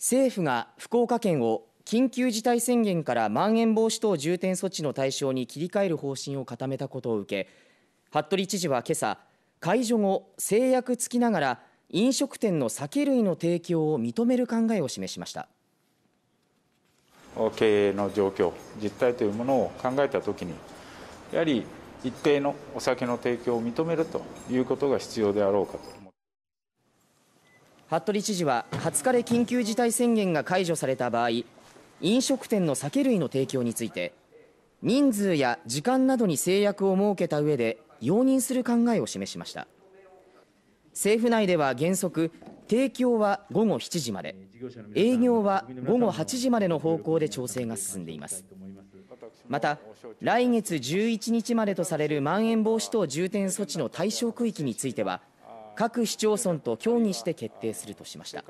政府が福岡県を緊急事態宣言からまん延防止等重点措置の対象に切り替える方針を固めたことを受け服部知事は今朝解除後制約付きながら飲食店の酒類の提供を認める考えを示しました経営の状況実態というものを考えたときにやはり一定のお酒の提供を認めるということが必要であろうかと。服部知事は20日で緊急事態宣言が解除された場合飲食店の酒類の提供について人数や時間などに制約を設けた上で容認する考えを示しました政府内では原則提供は午後7時まで営業は午後8時までの方向で調整が進んでいますまた来月11日までとされるまん延防止等重点措置の対象区域については各市町村と協議して決定するとしました。